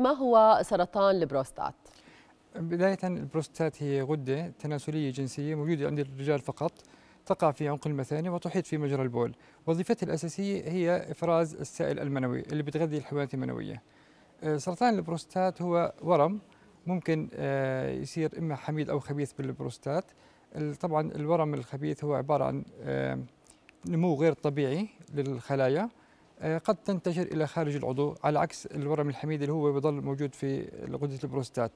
ما هو سرطان البروستات؟ بداية البروستات هي غدة تناسلية جنسية موجودة عند الرجال فقط تقع في عنق المثانة وتحيط في مجرى البول وظيفتها الأساسية هي إفراز السائل المنوي اللي بتغذي الحيوانات المنوية آه، سرطان البروستات هو ورم ممكن آه، يصير إما حميد أو خبيث بالبروستات طبعا الورم الخبيث هو عبارة عن آه، نمو غير طبيعي للخلايا آه، قد تنتشر الى خارج العضو على عكس الورم الحميد اللي هو بيضل موجود في غده البروستات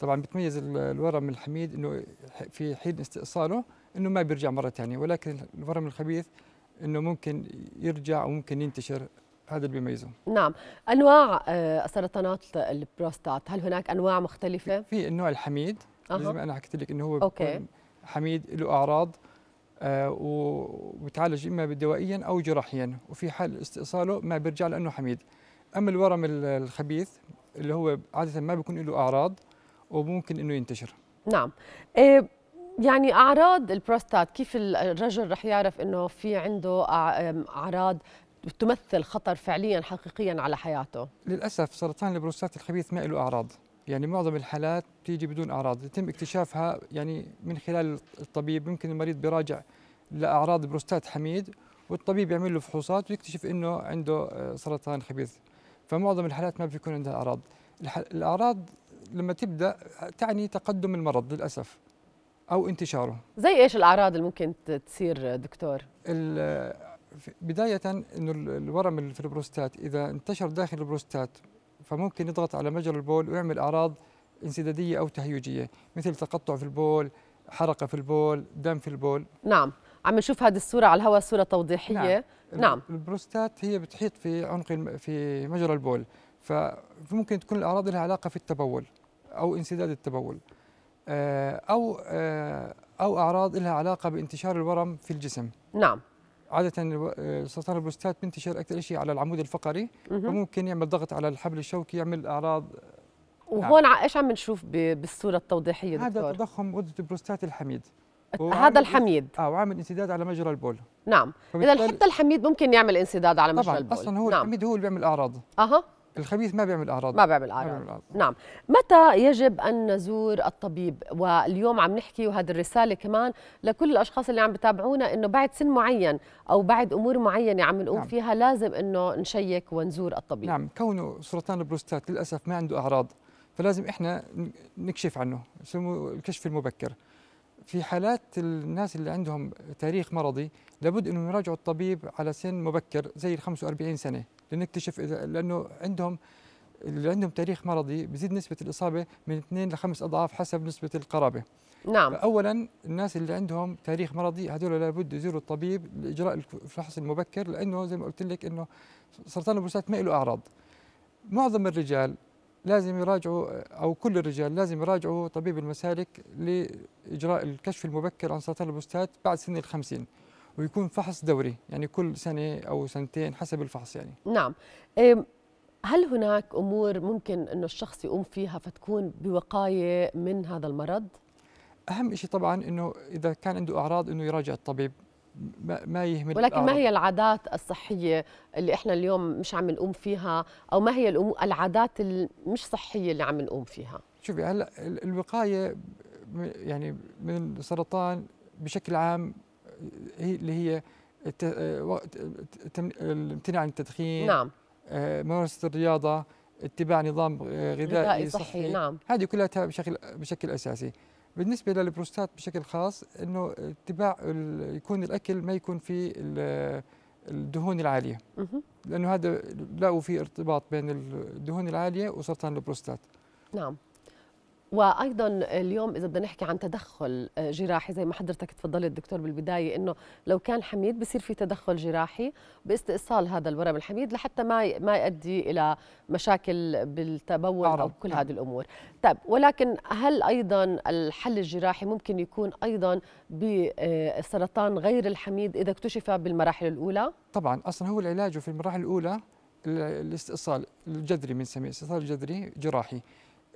طبعا بتميز الورم الحميد انه في حين استئصاله انه ما بيرجع مره ثانيه ولكن الورم الخبيث انه ممكن يرجع وممكن ينتشر هذا اللي بيميزه نعم انواع آه، سرطانات البروستات هل هناك انواع مختلفه في النوع الحميد أه. ما انا حكيت لك انه هو أوكي. حميد له اعراض آه، وبتعالج اما دوائيا او جراحيا وفي حال استئصاله ما بيرجع لانه حميد اما الورم الخبيث اللي هو عاده ما بيكون له اعراض وممكن انه ينتشر نعم إيه يعني اعراض البروستات كيف الرجل رح يعرف انه في عنده اعراض تمثل خطر فعليا حقيقيا على حياته للاسف سرطان البروستات الخبيث ما له اعراض يعني معظم الحالات تيجي بدون اعراض يتم اكتشافها يعني من خلال الطبيب ممكن المريض بيراجع لاعراض بروستات حميد والطبيب يعمل له فحوصات ويكتشف انه عنده آه، سرطان خبيث فمعظم الحالات ما بيكون عندها اعراض الاعراض لما تبدا تعني تقدم المرض للاسف او انتشاره زي ايش الاعراض اللي ممكن تصير آه، دكتور آه، بدايه انه الورم في البروستات اذا انتشر داخل البروستات فممكن يضغط على مجرى البول ويعمل أعراض انسدادية أو تهيجية مثل تقطع في البول حرقة في البول دم في البول نعم عم نشوف هذه الصورة على الهواء صورة توضيحية نعم, نعم. البروستات هي بتحيط في عنق في مجرى البول فممكن تكون الأعراض لها علاقة في التبول أو انسداد التبول آه، أو آه، أو أعراض لها علاقة بانتشار الورم في الجسم نعم عادة آه، سرطان البروستات بينتشر أكثر شيء على العمود الفقري وممكن يعمل ضغط على الحبل الشوكي يعمل أعراض آه، وهون يعني ايش عم نشوف بالصورة التوضيحية دكتور؟ هذا تضخم غدة البروستات الحميد هذا الحميد اه وعامل انسداد على مجرى البول نعم اذا حتى الحميد ممكن يعمل انسداد على مجرى البول طبعا اصلا هو نعم. الحميد هو اللي بيعمل اعراض اها الخبيث ما بيعمل اعراض ما بيعمل اعراض, نعم متى يجب ان نزور الطبيب واليوم عم نحكي وهذه الرساله كمان لكل الاشخاص اللي عم بتابعونا انه بعد سن معين او بعد امور معينه عم نقوم نعم. فيها لازم انه نشيك ونزور الطبيب نعم كونه سرطان البروستات للاسف ما عنده اعراض فلازم احنا نكشف عنه يسموه الكشف المبكر في حالات الناس اللي عندهم تاريخ مرضي لابد انه يراجعوا الطبيب على سن مبكر زي ال 45 سنه لنكتشف إذا لأنه عندهم اللي عندهم تاريخ مرضي بزيد نسبة الإصابة من اثنين لخمس أضعاف حسب نسبة القرابة نعم أولا الناس اللي عندهم تاريخ مرضي هذول لابد يزوروا الطبيب لإجراء الفحص المبكر لأنه زي ما قلت لك أنه سرطان البروستات ما له أعراض معظم الرجال لازم يراجعوا أو كل الرجال لازم يراجعوا طبيب المسالك لإجراء الكشف المبكر عن سرطان البروستات بعد سن ال 50 ويكون فحص دوري يعني كل سنة أو سنتين حسب الفحص يعني نعم هل هناك أمور ممكن أنه الشخص يقوم فيها فتكون بوقاية من هذا المرض؟ أهم شيء طبعا أنه إذا كان عنده أعراض أنه يراجع الطبيب ما يهمل ولكن الأعراض. ما هي العادات الصحية اللي إحنا اليوم مش عم نقوم فيها أو ما هي العادات المش صحية اللي عم نقوم فيها؟ شوفي هلا الوقاية يعني من السرطان بشكل عام إيه اللي هي آه، آه، الامتناع عن التدخين نعم آه، ممارسه الرياضه اتباع نظام غذائي صحي, صحي نعم هذه كلها بشكل بشكل اساسي بالنسبه للبروستات بشكل خاص انه اتباع يكون الاكل ما يكون فيه الدهون العاليه لانه هذا لقوا في ارتباط بين الدهون العاليه وسرطان البروستات نعم وايضا اليوم اذا بدنا نحكي عن تدخل آه، جراحي زي ما حضرتك تفضلت دكتور بالبدايه انه لو كان حميد بصير في تدخل جراحي باستئصال هذا الورم الحميد لحتى ما ما يؤدي الى مشاكل بالتبول او كل نعم. هذه الامور طيب ولكن هل ايضا الحل الجراحي ممكن يكون ايضا بسرطان آه، غير الحميد اذا اكتشف بالمراحل الاولى طبعا اصلا هو العلاج في المراحل الاولى الاستئصال الجذري بنسميه استئصال جذري جراحي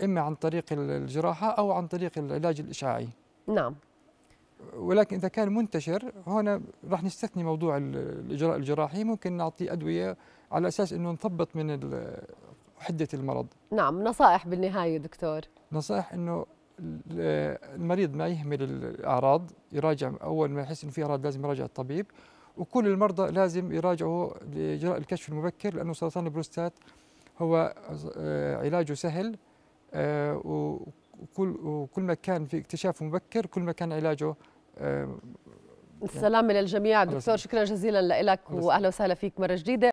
إما عن طريق الجراحة أو عن طريق العلاج الإشعاعي نعم ولكن إذا كان منتشر هنا راح نستثني موضوع الإجراء الجراحي ممكن نعطي أدوية على أساس أنه نثبط من حدة المرض نعم نصائح بالنهاية دكتور نصائح أنه المريض ما يهمل الأعراض يراجع أول ما يحس أنه في أعراض لازم يراجع الطبيب وكل المرضى لازم يراجعوا لإجراء الكشف المبكر لأنه سرطان البروستات هو آه، علاجه سهل آه، وكل وكل ما كان في اكتشاف مبكر كل ما كان علاجه آه، يعني السلام للجميع دكتور شكرا جزيلا لك وأهلا وسهلا فيك مرة جديدة